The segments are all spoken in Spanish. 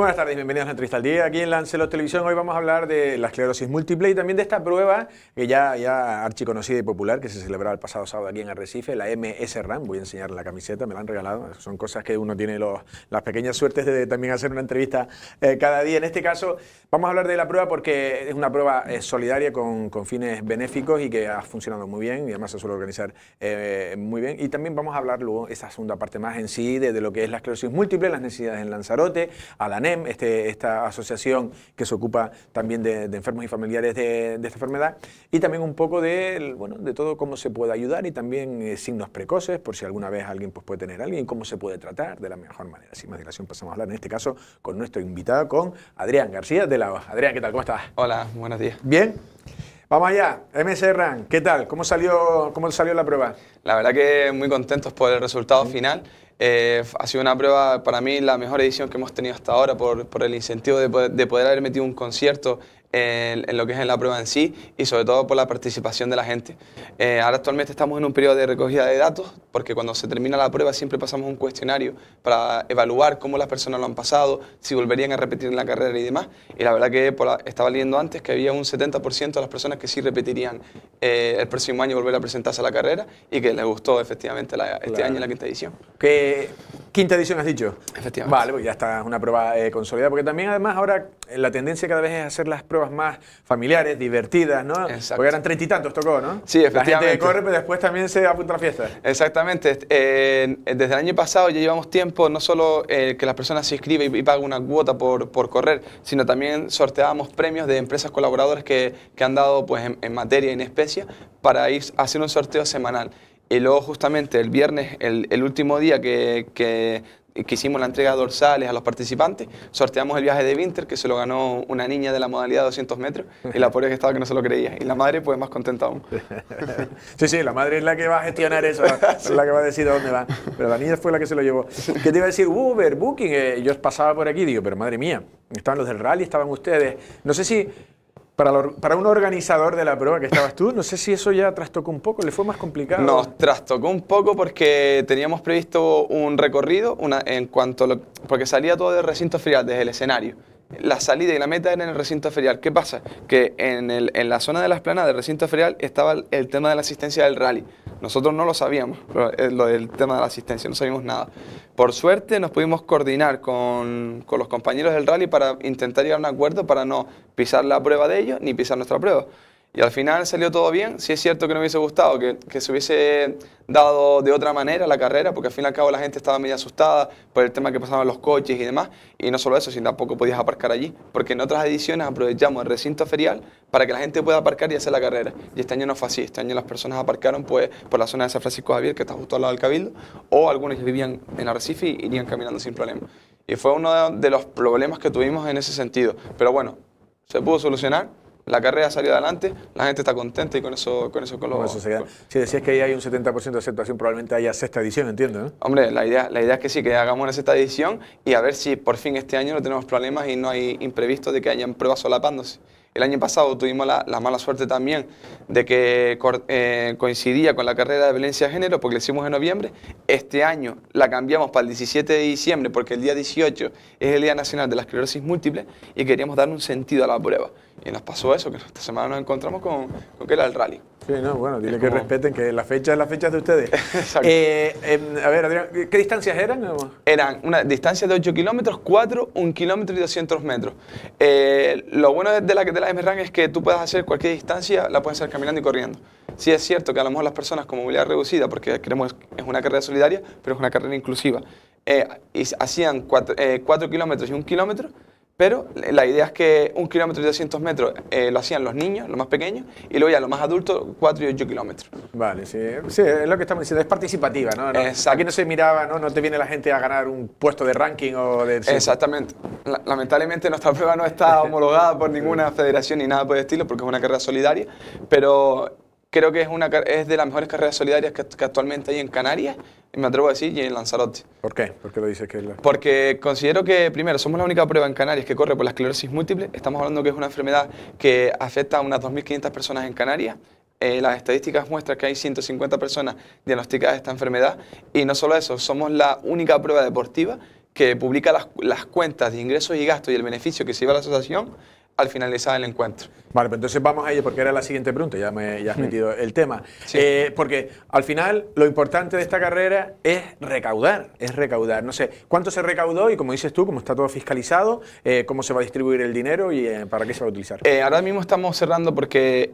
Buenas tardes, bienvenidos a Entrevista al Día aquí en Lancelot Televisión. Hoy vamos a hablar de la esclerosis múltiple y también de esta prueba que ya, ya archiconocida y popular que se celebraba el pasado sábado aquí en Arrecife, la MS-RAM. Voy a enseñar la camiseta, me la han regalado. Son cosas que uno tiene los, las pequeñas suertes de también hacer una entrevista eh, cada día. En este caso, vamos a hablar de la prueba porque es una prueba eh, solidaria con, fines benéficos y que ha funcionado muy bien y además se suele organizar eh, muy bien. Y también vamos a hablar luego, esa segunda parte más en sí, de, lo que es la esclerosis múltiple, las necesidades en Lanzarote, a este, esta asociación que se ocupa también de, enfermos y familiares de, esta enfermedad, y también un poco de, bueno, de todo cómo se puede ayudar y también eh, signos precoces, por si alguna vez alguien pues, puede tener alguien, cómo se puede tratar de la mejor manera. Sin más dilación pasamos a hablar en este caso con nuestro invitado, con Adrián García de la o. Adrián, ¿qué tal? ¿Cómo estás? Hola, buenos días. ¿Bien? Vamos allá, MSRAN, ¿qué tal? ¿Cómo salió, ¿Cómo salió la prueba? La verdad que muy contentos por el resultado final. Eh, ha sido una prueba para mí la mejor edición que hemos tenido hasta ahora por, el incentivo de de poder haber metido un concierto en, lo que es en la prueba en sí y sobre todo por la participación de la gente. Eh, ahora actualmente estamos en un periodo de recogida de datos porque cuando se termina la prueba siempre pasamos un cuestionario para evaluar cómo las personas lo han pasado, si volverían a repetir en la carrera y demás. Y la verdad que estaba leyendo antes que había un 70% de las personas que sí repetirían eh, el próximo año volver a presentarse a la carrera y que les gustó efectivamente este año la quinta edición. ¿Qué quinta edición has dicho? Efectivamente. Vale, pues ya está una prueba eh, consolidada porque también además ahora la tendencia cada vez es hacer las pruebas más familiares, divertidas, ¿no? Porque eran treinta y tantos, tocó, ¿no? Sí, efectivamente. La gente corre, pero después también se apunta a la fiesta. Exactamente. Eh, desde el año pasado ya llevamos tiempo, no solo eh, que las personas se inscriben y, paguen pagan una cuota por, por, correr, sino también sorteábamos premios de empresas colaboradoras que, que han dado pues, en, materia materia, en especie, para ir a hacer un sorteo semanal. Y luego justamente el viernes, el, último día que que hicimos la entrega de dorsales a los participantes, sorteamos el viaje de Winter, que se lo ganó una niña de la modalidad 200 metros, y la pobre que estaba que no se lo creía. Y la madre, pues, más contenta aún. Sí, sí, la madre es la que va a gestionar eso, es la que va a decir dónde va. Pero la niña fue la que se lo llevó. ¿Qué te iba a decir? Uber, Booking, eh, yo pasaba por aquí, digo, pero madre mía, estaban los del rally, estaban ustedes. No sé si para, un organizador de la prueba que estabas tú, no sé si eso ya trastocó un poco, ¿le fue más complicado? Nos trastocó un poco porque teníamos previsto un recorrido una, en cuanto porque salía todo del recinto frial, desde el escenario la salida y la meta eran en el recinto ferial. ¿Qué pasa? Que en, la zona de las planas del recinto ferial estaba el, tema de la asistencia del rally. Nosotros no lo sabíamos, eh, lo del tema de la asistencia, no sabíamos nada. Por suerte nos pudimos coordinar con, con los compañeros del rally para intentar llegar a un acuerdo para no pisar la prueba de ellos ni pisar nuestra prueba. Y al final salió todo bien. Sí es cierto que no me hubiese gustado, que, se hubiese dado de otra manera la carrera, porque al fin y al cabo la gente estaba medio asustada por el tema que pasaban los coches y demás. Y no solo eso, sino tampoco podías aparcar allí, porque en otras ediciones aprovechamos el recinto ferial para que la gente pueda aparcar y hacer la carrera. Y este año no fue así. Este año las personas aparcaron pues, por la zona de San Francisco Javier, que está justo al lado del Cabildo, o algunos que vivían en Arrecife y irían caminando sin problema. Y fue uno de los problemas que tuvimos en ese sentido. Pero bueno, se pudo solucionar la carrera salió adelante, la gente está contenta y con eso con eso con, Si decías que ahí hay un 70% de aceptación, probablemente haya sexta edición, entiendo, ¿eh? Hombre, la idea, la idea es que sí, que hagamos una sexta edición y a ver si por fin este año no tenemos problemas y no hay imprevistos de que hayan pruebas solapándose. El año pasado tuvimos la, mala suerte también de que eh, coincidía con la carrera de violencia de género porque la hicimos en noviembre. Este año la cambiamos para el 17 de diciembre porque el día 18 es el Día Nacional de la Esclerosis Múltiple y queríamos dar un sentido a la prueba. Y nos pasó eso, que esta semana nos encontramos con, con que era el rally. Sí, no, bueno, dile que respeten que la fecha es la fecha de ustedes. Eh, em, a ver, ¿qué distancias eran? Eran una distancia de 8 kilómetros, 4, 1 kilómetro y 200 metros. Eh, lo bueno de la, de la MRAN es que tú puedes hacer cualquier distancia, la puedes hacer caminando y corriendo. Sí es cierto que a lo mejor las personas con movilidad reducida, porque queremos, es una carrera solidaria, pero es una carrera inclusiva, eh, y hacían 4 kilómetros y 1 kilómetro, pero la idea es que un kilómetro y 200 metros eh, lo hacían los niños, los más pequeños, y luego ya los más adultos, 4 y 8 kilómetros. Vale, sí. sí, es lo que estamos diciendo, es participativa, ¿no? Aquí no se miraba, ¿no? No te viene la gente a ganar un puesto de ranking o de... Exactamente. Lamentablemente nuestra prueba no está homologada por ninguna federación ni nada por el estilo, porque es una carrera solidaria, pero creo que es, una, es de las mejores carreras solidarias que, actualmente hay en Canarias, y me atrevo a decir, y en Lanzarote. ¿Por qué? Porque lo dice? que es Porque considero que, primero, somos la única prueba en Canarias que corre por la esclerosis múltiple. Estamos hablando que es una enfermedad que afecta a unas 2.500 personas en Canarias. Eh, las estadísticas muestran que hay 150 personas diagnosticadas de esta enfermedad. Y no solo eso, somos la única prueba deportiva que publica las, las cuentas de ingresos y gastos y el beneficio que se lleva a la asociación al finalizar el encuentro. Vale, pues entonces vamos a ello porque era la siguiente pregunta, ya me has mm. metido el tema. Eh, porque al final lo importante de esta carrera es recaudar, es recaudar. No sé, ¿cuánto se recaudó y como dices tú, como está todo fiscalizado, eh, cómo se va a distribuir el dinero y eh, para qué se va a utilizar? ahora mismo estamos cerrando porque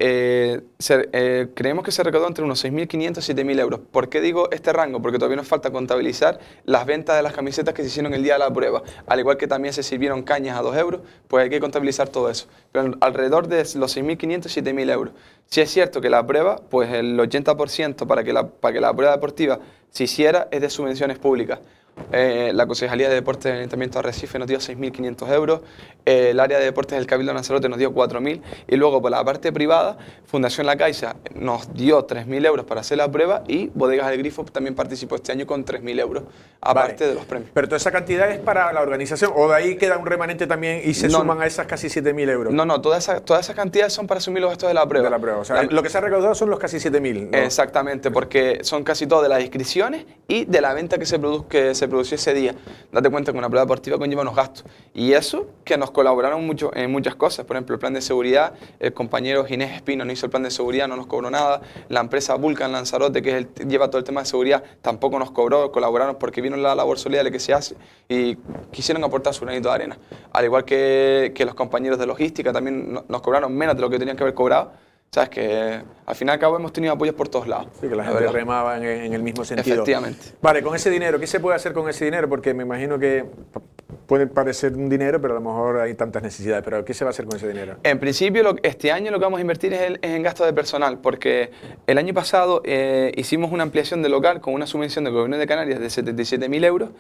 creemos que se recaudó entre unos 6.500 y 7.000 euros. ¿Por qué digo este rango? Porque todavía nos falta contabilizar las ventas de las camisetas que se hicieron el día de la prueba. Al igual que también se sirvieron cañas a 2 euros, pues hay que contabilizar todo eso. Pero alrededor de los 6.500, 7.000 euros. Si es cierto que la prueba, pues el 80% para que, la, para que la prueba deportiva se hiciera es de subvenciones públicas. Eh, la Concejalía de Deportes del Ayuntamiento de Recife nos dio 6.500 euros, eh, el área de deportes del Cabildo de nos dio 4.000 y luego por la parte privada, Fundación La Caixa nos dio 3.000 euros para hacer la prueba y Bodegas del Grifo también participó este año con 3.000 euros, aparte de los premios. Pero toda esa cantidad es para la organización o de ahí queda un remanente también y se suman a esas casi 7.000 euros. No, no, todas esas cantidades son para asumir los gastos de la prueba. De la prueba, o sea, lo que se ha recaudado son los casi 7.000. Exactamente, porque son casi todas de las inscripciones y de la venta que se produce se produjo ese día. Date cuenta que una prueba deportiva conlleva unos gastos. Y eso que nos colaboraron mucho en muchas cosas. Por ejemplo, el plan de seguridad, el compañero Ginés Espino no hizo el plan de seguridad, no nos cobró nada. La empresa Vulcan Lanzarote, que lleva todo el tema de seguridad, tampoco nos cobró. Colaboraron porque vino la labor solidaria que se hace y quisieron aportar su granito de arena. Al igual que, que los compañeros de logística también nos cobraron menos de lo que tenían que haber cobrado ¿Sabes? Que al fin y al cabo hemos tenido apoyos por todos lados. Sí, que la, gente remaba en, el mismo sentido. Efectivamente. Vale, con ese dinero, ¿qué se puede hacer con ese dinero? Porque me imagino que puede parecer un dinero, pero a lo mejor hay tantas necesidades. Pero ¿qué se va a hacer con ese dinero? En principio, este año lo que vamos a invertir es, en gastos de personal, porque el año pasado eh, hicimos una ampliación de local con una subvención del gobierno de Canarias de 77.000 euros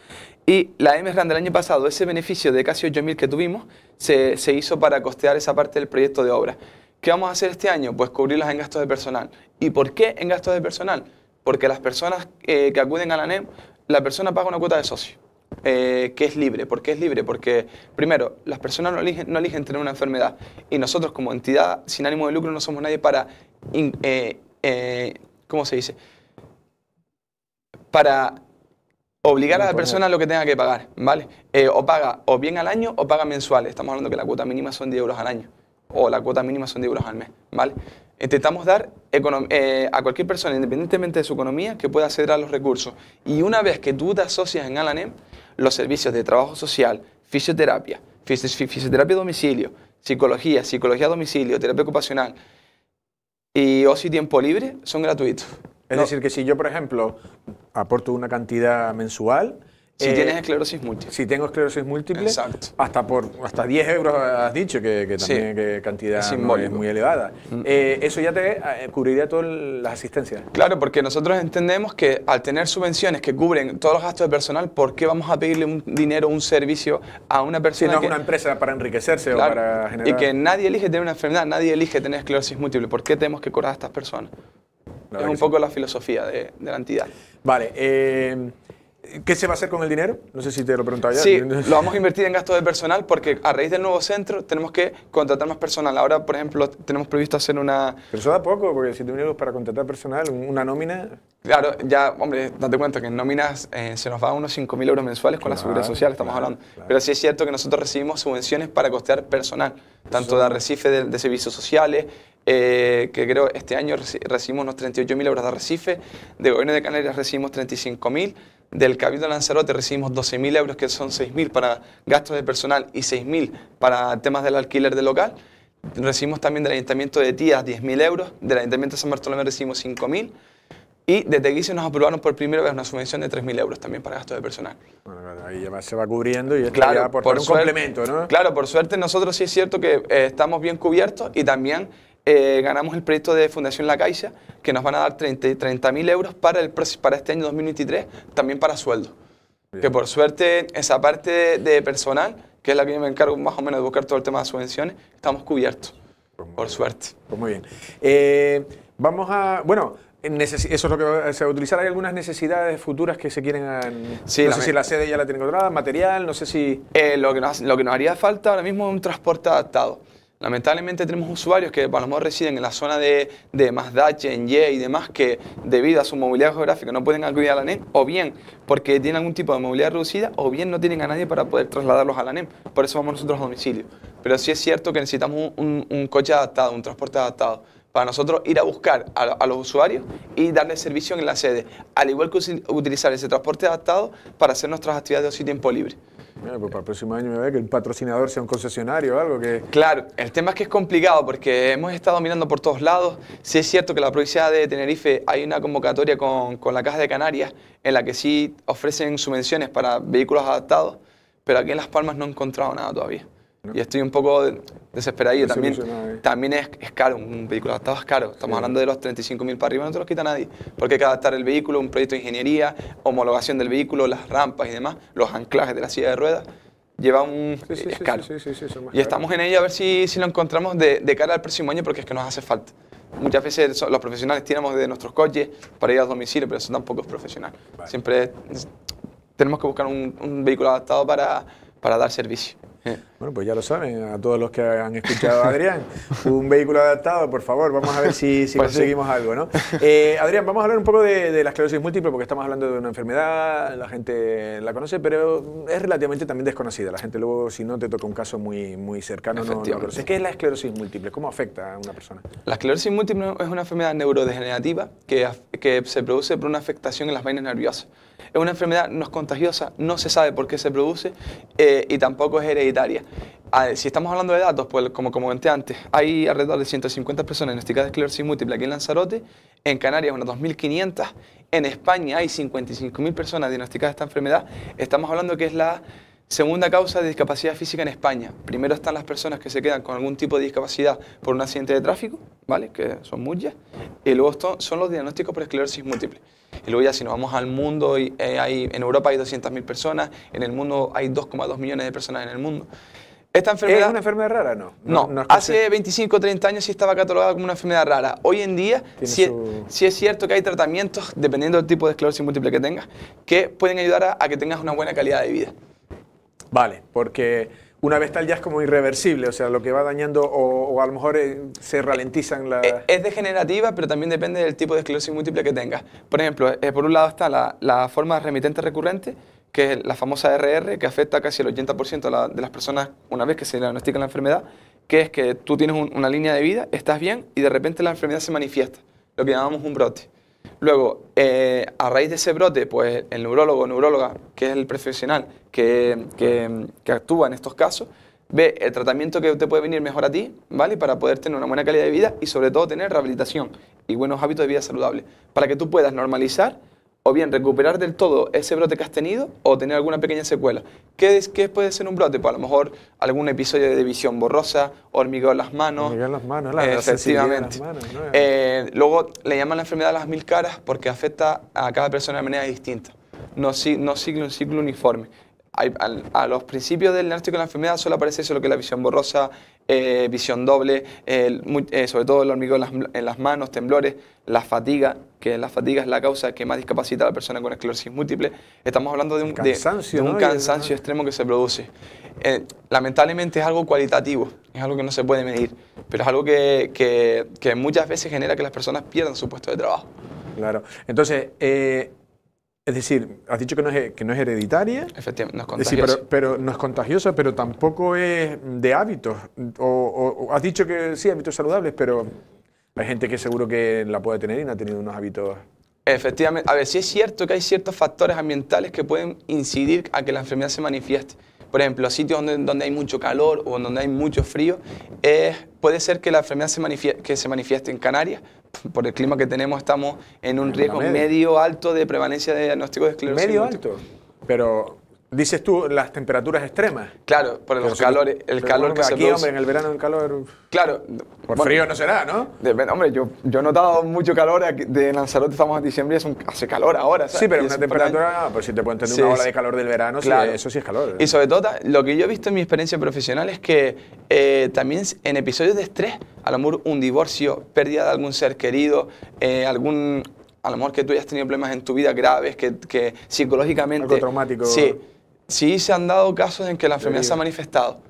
y la MRAN del año pasado, ese beneficio de casi 8.000 que tuvimos, se, se hizo para costear esa parte del proyecto de obra. ¿Qué vamos a hacer este año? Pues cubrirlas en gastos de personal. ¿Y por qué en gastos de personal? Porque las personas eh, que acuden a la NEM, la persona paga una cuota de socio. Eh, que es libre. ¿Por qué es libre? Porque, primero, las personas no eligen, no eligen tener una enfermedad y nosotros como entidad sin ánimo de lucro no somos nadie para, eh, ¿cómo se dice? Para obligar a la persona a lo que tenga que pagar, ¿vale? o paga o bien al año o paga mensual. Estamos hablando que la cuota mínima son 10 euros al año o la cuota mínima son 10 euros al mes, ¿vale? Intentamos dar eh, a cualquier persona, independientemente de su economía, que pueda acceder a los recursos. Y una vez que tú te asocias en Alanem, los servicios de trabajo social, fisioterapia, fisioterapia a domicilio, psicología, psicología a domicilio, terapia ocupacional y ocio y tiempo libre son gratuitos. Es decir, que si yo, por ejemplo, aporto una cantidad mensual, si eh, tienes esclerosis múltiple. Si tengo esclerosis múltiple, hasta por hasta 10 euros has dicho, que, también cantidad es, muy elevada. Mm. Eh, eso ya te eh, cubriría todas las asistencias. Claro, porque nosotros entendemos que al tener subvenciones que cubren todos los gastos de personal, ¿por qué vamos a pedirle un dinero, un servicio a una persona? Si no es una empresa para enriquecerse o para generar. Y que nadie elige tener una enfermedad, nadie elige tener esclerosis múltiple. ¿Por qué tenemos que curar a estas personas? es un poco la filosofía de, la entidad. Vale. Eh, ¿Qué se va a hacer con el dinero? No sé si te lo preguntaba ya. Sí, lo vamos a invertir en gastos de personal porque a raíz del nuevo centro tenemos que contratar más personal. Ahora, por ejemplo, tenemos previsto hacer una... Pero eso da poco, porque si euros para contratar personal, una nómina... Claro, ya, hombre, date cuenta que en nóminas eh, se nos va a unos 5.000 euros mensuales con la seguridad social, estamos hablando. Pero sí es cierto que nosotros recibimos subvenciones para costear personal, tanto de arrecife de, servicios sociales, eh, que creo este año recibimos unos 38.000 euros de arrecife, de gobierno de Canarias recibimos 35.000 del Cabildo de Lanzarote recibimos 12.000 euros, que son 6.000 para gastos de personal y 6.000 para temas del alquiler del local. Recibimos también del Ayuntamiento de Tías 10.000 euros, del Ayuntamiento de San Bartolomé recibimos 5.000 y desde Guise nos aprobaron por primera vez una subvención de 3.000 euros también para gastos de personal. Bueno, ahí se va cubriendo y claro, por, un complemento, ¿no? Claro, por suerte nosotros sí es cierto que eh, estamos bien cubiertos y también eh, ganamos el proyecto de Fundación La Caixa, que nos van a dar 30.000 30 euros para, el, para este año 2023, también para sueldo. Que por suerte esa parte de, personal, que es la que me encargo más o menos de buscar todo el tema de subvenciones, estamos cubiertos, pues por suerte. Pues muy bien. Eh, vamos a... Bueno, eso es lo que se va a utilizar. ¿Hay algunas necesidades futuras que se quieren...? no sé si la sede ya la tiene controlada, material, no sé si... Eh, lo, que nos, lo que nos haría falta ahora mismo es un transporte adaptado. Lamentablemente tenemos usuarios que a lo mejor residen en la zona de, de Mazdache, en Y y demás, que debido a su movilidad geográfica no pueden acudir a la NEM, o bien porque tienen algún tipo de movilidad reducida, o bien no tienen a nadie para poder trasladarlos a la NEM. Por eso vamos nosotros a domicilio. Pero sí es cierto que necesitamos un, coche adaptado, un transporte adaptado, para nosotros ir a buscar a, los usuarios y darles servicio en la sede, al igual que utilizar ese transporte adaptado para hacer nuestras actividades de ocio y tiempo libre pues para el próximo año me ve que el patrocinador sea un concesionario o algo que... Claro, el tema es que es complicado porque hemos estado mirando por todos lados. Sí es cierto que la provincia de Tenerife hay una convocatoria con, con la Caja de Canarias en la que sí ofrecen subvenciones para vehículos adaptados, pero aquí en Las Palmas no he encontrado nada todavía. Y estoy un poco desesperadillo. También, también es, caro, un vehículo adaptado es caro. Estamos hablando de los 35.000 para arriba, no te los quita nadie. Porque hay que adaptar el vehículo, un proyecto de ingeniería, homologación del vehículo, las rampas y demás, los anclajes de la silla de ruedas. Lleva un... Sí, sí, eh, es caro. y estamos en ello a ver si, si lo encontramos de, cara al próximo año porque es que nos hace falta. Muchas veces los profesionales tiramos de nuestros coches para ir a domicilio, pero eso tampoco es profesional. Siempre tenemos que buscar un, un vehículo adaptado para, para dar servicio. Bueno, pues ya lo saben, a todos los que han escuchado a Adrián, un vehículo adaptado, por favor, vamos a ver si, pues conseguimos algo, ¿no? Eh, Adrián, vamos a hablar un poco de, la esclerosis múltiple, porque estamos hablando de una enfermedad, la gente la conoce, pero es relativamente también desconocida. La gente luego, si no te toca un caso muy, muy cercano, no, no ¿Qué es la esclerosis múltiple? ¿Cómo afecta a una persona? La esclerosis múltiple es una enfermedad neurodegenerativa que, que se produce por una afectación en las vainas nerviosas. Es una enfermedad no es contagiosa, no se sabe por qué se produce eh, y tampoco es hereditaria. si estamos hablando de datos, pues como comenté antes, hay alrededor de 150 personas diagnosticadas este de esclerosis múltiple aquí en Lanzarote, en Canarias unas 2.500, en España hay 55.000 personas diagnosticadas de esta enfermedad. Estamos hablando que es la Segunda causa de discapacidad física en España. Primero están las personas que se quedan con algún tipo de discapacidad por un accidente de tráfico, ¿vale? Que son muchas. Y luego son los diagnósticos por esclerosis múltiple. Y luego ya si nos vamos al mundo, eh, en Europa hay 200.000 personas, en el mundo hay 2,2 millones de personas en el mundo. Esta enfermedad, ¿Es una enfermedad rara no? No, no, hace 25 o 30 años sí estaba catalogada como una enfermedad rara. Hoy en día sí, es cierto que hay tratamientos, dependiendo del tipo de esclerosis múltiple que tengas, que pueden ayudar a que tengas una buena calidad de vida. Vale, porque una vez tal ya es como irreversible, o sea, lo que va dañando o, a lo mejor eh, se ralentizan la... Eh, es degenerativa, pero también depende del tipo de esclerosis múltiple que tengas. Por ejemplo, eh, por un lado está la, la, forma remitente recurrente, que es la famosa RR, que afecta casi el 80% de, las personas una vez que se diagnostica la enfermedad, que es que tú tienes una línea de vida, estás bien y de repente la enfermedad se manifiesta, lo que llamamos un brote. Luego, a raíz de ese brote, pues el neurólogo o neuróloga, que es el profesional que, actúa en estos casos, ve el tratamiento que te puede venir mejor a ti, ¿vale? Para poder tener una buena calidad de vida y sobre todo tener rehabilitación y buenos hábitos de vida saludable, para que tú puedas normalizar o bien recuperar del todo ese brote que has tenido o tener alguna pequeña secuela. ¿Qué, es, qué puede ser un brote? Pues a lo mejor algún episodio de visión borrosa, hormigón en las manos. Hormigón en las manos, la Efectivamente. Eh, luego le llaman la enfermedad de las mil caras porque afecta a cada persona de manera distinta. No, no sigue un ciclo uniforme a los principios del diagnóstico de la enfermedad solo aparece eso, lo que la visión borrosa, eh, visión doble, eh, sobre todo el hormigón en las, manos, temblores, la fatiga, que la fatiga es la causa que más discapacita a la persona con esclerosis múltiple. Estamos hablando de un cansancio, un cansancio extremo que se produce. Eh, lamentablemente es algo cualitativo, es algo que no se puede medir, pero es algo que, muchas veces genera que las personas pierdan su puesto de trabajo. Claro. Entonces, es decir, has dicho que no es, hereditaria. Efectivamente, no es contagiosa. pero, pero, no es contagiosa, pero tampoco es de hábitos. O, has dicho que sí, hábitos saludables, pero hay gente que seguro que la puede tener y no ha tenido unos hábitos. Efectivamente. A ver, sí es cierto que hay ciertos factores ambientales que pueden incidir a que la enfermedad se manifieste. Por ejemplo, sitios donde, hay mucho calor o donde hay mucho frío, puede ser que la enfermedad se manifieste en Canarias, por el clima que tenemos, estamos en un riesgo medio alto de prevalencia de diagnóstico de esclerosis. Medio alto. Pero Dices tú las temperaturas extremas. Claro, por los calores, el calor que aquí, se hombre, en el verano el calor. Claro. Por frío no será, ¿no? hombre, yo, yo he notado mucho calor de Lanzarote, estamos en diciembre y es hace calor ahora. Sí, pero una temperatura, pues si te puedo entender, una ola de calor del verano, eso sí es calor. ¿eh? Y sobre todo, lo que yo he visto en mi experiencia profesional es que eh, también en episodios de estrés, a lo mejor un divorcio, pérdida de algún ser querido, eh, algún, a lo mejor que tú hayas tenido problemas en tu vida graves, que, que psicológicamente... Algo traumático. Sí, Sí se han dado casos en que la enfermedad se ha manifestado.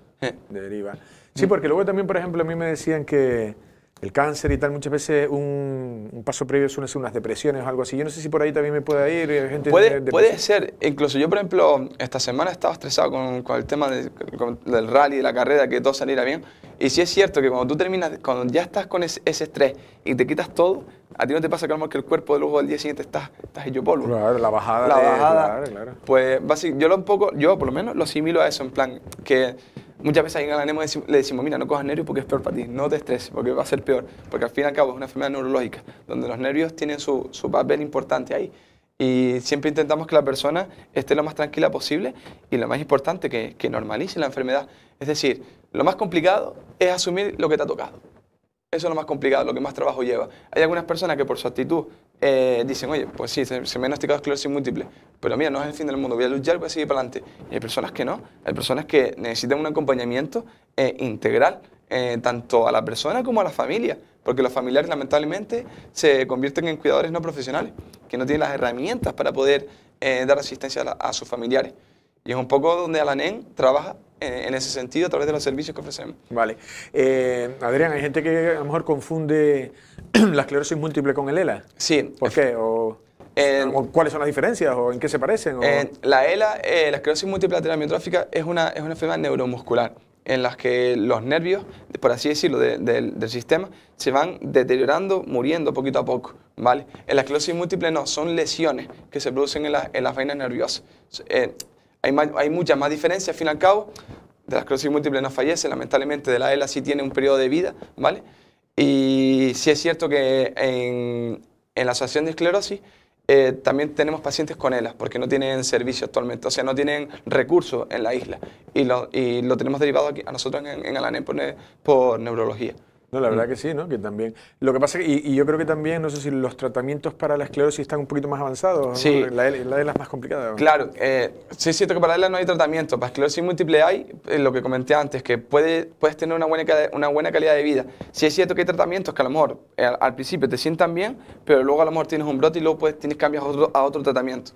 Deriva. Sí, porque luego también, por ejemplo, a mí me decían que el cáncer y tal, muchas veces un, paso previo son ser unas depresiones o algo así. Yo no sé si por ahí también me puede ir. puede, puede ser, incluso yo por ejemplo, esta semana estaba estresado con, el tema del rally, de la carrera, que todo saliera bien. Y si es cierto que cuando tú terminas, cuando ya estás con ese, estrés y te quitas todo, a ti no te pasa que el cuerpo luego al día siguiente estás, estás hecho polvo. Claro, la bajada. La bajada. claro, claro. Pues yo lo un poco, yo por lo menos lo asimilo a eso, en plan, que muchas veces ahí en le decimos, mira, no cojas nervios porque es peor para ti, no te estreses porque va a ser peor, porque al fin y al cabo es una enfermedad neurológica, donde los nervios tienen su, papel importante ahí. Y siempre intentamos que la persona esté lo más tranquila posible y lo más importante, que, que normalice la enfermedad. Es decir, lo más complicado es asumir lo que te ha tocado. Eso es lo más complicado, lo que más trabajo lleva. Hay algunas personas que por su actitud eh, dicen, oye, pues sí, se, me ha diagnosticado esclerosis múltiple, pero mira, no es el fin del mundo, voy a luchar, voy a seguir para adelante. Y hay personas que no, hay personas que necesitan un acompañamiento eh, integral, eh, tanto a la persona como a la familia, porque los familiares lamentablemente se convierten en cuidadores no profesionales, que no tienen las herramientas para poder dar asistencia a, sus familiares. Y es un poco donde Alanen trabaja en ese sentido a través de los servicios que ofrecemos. Vale. Eh, Adrián, hay gente que a lo mejor confunde la esclerosis múltiple con el ELA. Sí. ¿Por qué? O, ¿Cuáles son las diferencias? ¿O en qué se parecen? la ELA, eh, la esclerosis múltiple lateral es una, es una enfermedad neuromuscular en las que los nervios, por así decirlo, del sistema, se van deteriorando, muriendo poquito a poco, ¿vale? En la esclerosis múltiple no, son lesiones que se producen en, en las vainas nerviosas. Eh, hay, muchas más diferencias, al fin y al cabo. De la esclerosis múltiple no fallece, lamentablemente de la ELA sí tiene un periodo de vida, ¿vale? Y sí es cierto que en, la asociación de esclerosis eh, también tenemos pacientes con ELA, porque no tienen servicio actualmente, o sea, no tienen recursos en la isla. Y lo, tenemos derivado aquí a nosotros en, en Alané por neurología. No, la verdad mm. que sí, ¿no? Que también. Lo que pasa, y, y yo creo que también, no sé si los tratamientos para la esclerosis están un poquito más avanzados. Sí. La, la de las más complicadas. Claro, eh, sí es cierto que para la no hay tratamiento. Para esclerosis múltiple hay, eh, lo que comenté antes, que puede, puedes tener una buena, una buena calidad de vida. Sí es cierto que hay tratamientos que a lo mejor eh, al, principio te sientan bien, pero luego a lo mejor tienes un brote y luego tienes cambios a otro tratamiento.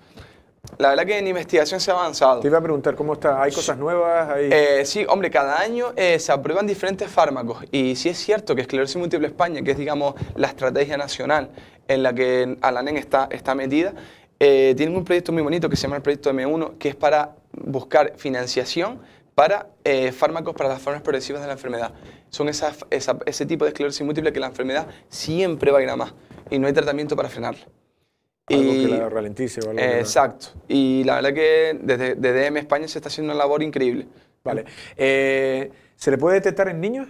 La verdad que en investigación se ha avanzado. Te iba a preguntar cómo está. ¿Hay cosas nuevas? Eh, sí, hombre, cada año eh, se aprueban diferentes fármacos. Y sí es cierto que esclerosis múltiple España, que es, digamos, la estrategia nacional en la que Alanen e está, está metida, eh, un proyecto muy bonito que se llama el proyecto M1, que es para buscar financiación para eh, fármacos para las formas progresivas de la enfermedad. Son ese tipo de esclerosis múltiple que la enfermedad siempre va a ir a más y no hay tratamiento para frenarla. Algo que la ralentice. Eh, exacto. Y la verdad que desde, DM España se está haciendo una labor increíble. Vale. Eh, ¿Se le puede detectar en niños?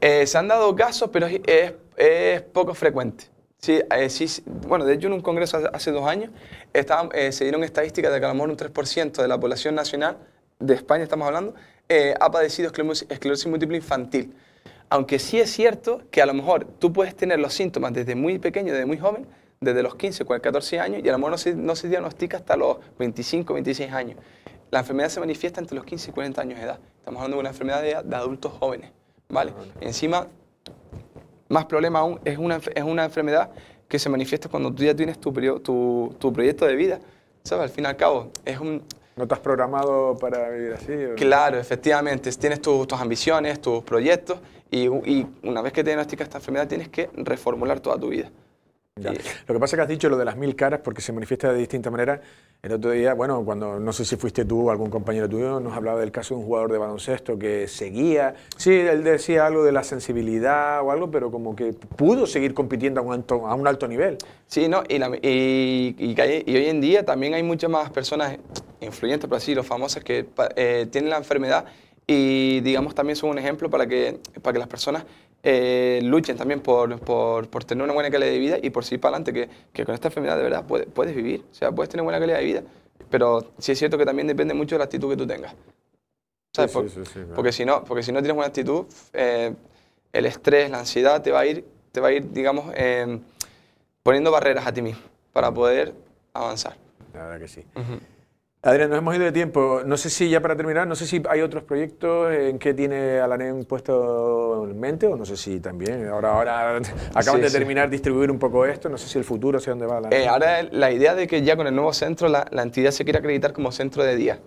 Eh, se han dado casos, pero es, poco frecuente. Sí, bueno, de hecho en un congreso hace, dos años se dieron estadísticas de que a lo mejor un 3% de la población nacional, de España estamos hablando, ha padecido esclerosis múltiple infantil. Aunque sí es cierto que a lo mejor tú puedes tener los síntomas desde muy pequeño, desde muy joven, desde los 15, 14 años y a lo mejor no se, diagnostica hasta los 25, 26 años. La enfermedad se manifiesta entre los 15 y 40 años de edad. Estamos hablando de una enfermedad de, adultos jóvenes, ¿vale? Encima, más problema aún, es una, es una enfermedad que se manifiesta cuando tú ya tienes tu, tu, proyecto de vida, ¿sabes? Al fin y al cabo, es un... ¿No estás programado para vivir así? Claro, efectivamente. Tienes tus ambiciones, tus proyectos y, y una vez que te diagnostica esta enfermedad tienes que reformular toda tu vida. Lo que pasa es que has dicho lo de las mil caras porque se manifiesta de distinta manera. El otro día, bueno, cuando no sé si fuiste tú o algún compañero tuyo, nos hablaba del caso de un jugador de baloncesto que seguía. Sí, él decía algo de la sensibilidad o algo, pero como que pudo seguir compitiendo a un alto, nivel. Sí, no, y, y, hoy en día también hay muchas más personas influyentes, por así los famosos, que eh, tienen la enfermedad y digamos también son un ejemplo para que, para que las personas eh, luchen también por, por, por, tener una buena calidad de vida y por seguir para adelante, que, que con esta enfermedad de verdad puedes, puedes vivir, o sea, puedes tener buena calidad de vida, pero sí es cierto que también depende mucho de la actitud que tú tengas. Sí, sí, sí, porque, si no, porque si no tienes buena actitud, eh, el estrés, la ansiedad te va a ir, te va a ir digamos, em, poniendo barreras a ti mismo para poder avanzar. La verdad que sí. Adrián, nos hemos ido de tiempo. No sé si ya para terminar, no sé si hay otros proyectos en que tiene Alanén puesto en mente o no sé si también. Ahora, ahora acaban de terminar distribuir un poco esto. No sé si el futuro hacia dónde va. Eh, ahora la idea de que ya con el nuevo centro la, entidad se quiera acreditar como centro de día.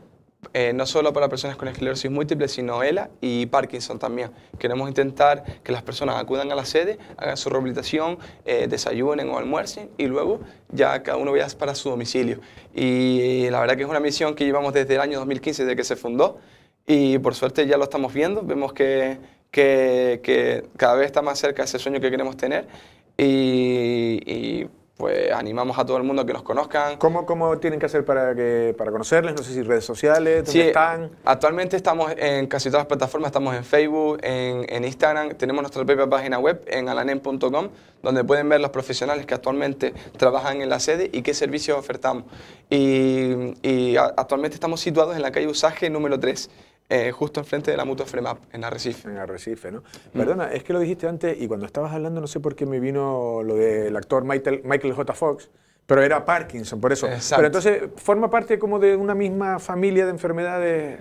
Eh, no solo para personas con esclerosis múltiple, sino ELA y Parkinson también. Queremos intentar que las personas acudan a la sede, hagan su rehabilitación, eh, desayunen o almuercen y luego ya cada uno vaya para su domicilio. Y la verdad que es una misión que llevamos desde el año 2015, desde que se fundó, y por suerte ya lo estamos viendo, vemos que, que, que cada vez está más cerca ese sueño que queremos tener y, y pues animamos a todo el mundo a que nos conozcan. ¿Cómo, cómo tienen que hacer para, que, para conocerles? No sé si redes sociales, ¿dónde sí, Actualmente estamos en casi todas las plataformas, estamos en Facebook, en, en Instagram, tenemos nuestra propia página web en alanem.com, donde pueden ver los profesionales que actualmente trabajan en la sede y qué servicios ofertamos. Y, y actualmente estamos situados en la calle Usaje número 3, eh, justo enfrente de la mutua Fremap, en Arrecife. En Arrecife, ¿no? Mm. Perdona, es que lo dijiste antes y cuando estabas hablando no sé por qué me vino lo del actor Michael, Michael J. Fox, pero era Parkinson, por eso. Exacto. Pero entonces, ¿forma parte como de una misma familia de enfermedades?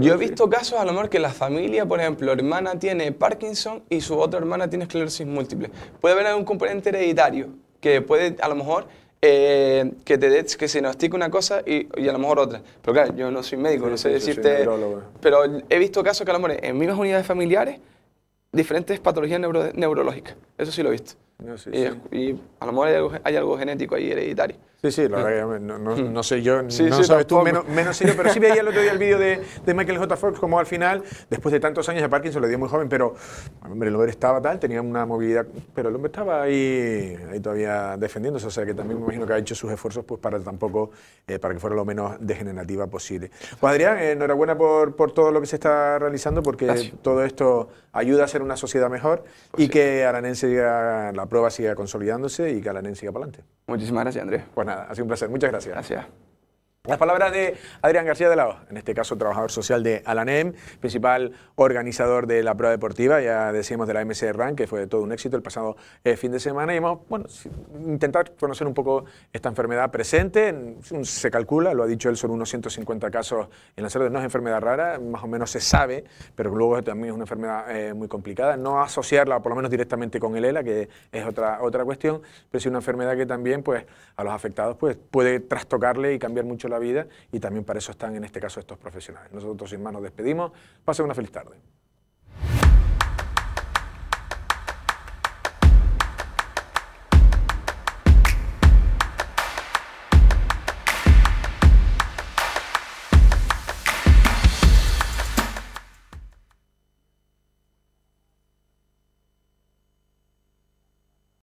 Yo he visto casos, a lo mejor, que la familia, por ejemplo, hermana tiene Parkinson y su otra hermana tiene esclerosis múltiple. Puede haber algún componente hereditario que puede, a lo mejor, eh, que te des, que se diagnostique una cosa y, a lo mejor otra. Pero claro, yo no soy médico, no sé decirte. pero he visto casos que a lo mejor en mismas unidades familiares, diferentes patologías neurológicas. Eso sí lo he visto. Eh, y, a lo mejor hay algo, genético ahí hereditario. Sí, sí, la verdad que no, hmm. sé yo, sí, no sabes tú menos, menos pero sí veía el otro día el vídeo de, de, Michael J. Fox como al final, después de tantos años de Parkinson, lo dio muy joven, pero hombre, el hombre estaba tal, tenía una movilidad, pero el hombre estaba ahí, todavía defendiéndose, o sea que también me imagino que ha hecho sus esfuerzos pues para tampoco, eh, para que fuera lo menos degenerativa posible. Pues Adrián, enhorabuena por, por todo lo que se está realizando, porque todo esto ayuda a ser una sociedad mejor y que Aranense diga la prueba siga consolidándose y que Alanén siga para adelante. Muchísimas gracias, Andrés. Pues nada, ha sido un placer. Muchas gracias. Gracias. Las palabras de Adrián García de la O, en este caso trabajador social de Alanem, principal organizador de la prueba deportiva, ya decíamos de la MC Run, que fue todo un éxito el pasado eh, fin de semana, y hemos bueno, intentar conocer un poco esta enfermedad presente, mm, se calcula, lo ha dicho él, son unos 150 casos en la salud, no es enfermedad rara, más o menos se sabe, pero luego también es una enfermedad eh, muy complicada, no asociarla por lo menos directamente con el ELA, que es otra, otra cuestión, pero es una enfermedad que también pues, a los afectados pues, puede trastocarle y cambiar mucho la vida y también para eso están en este caso estos profesionales. Nosotros sin más nos despedimos. Pasen una feliz tarde.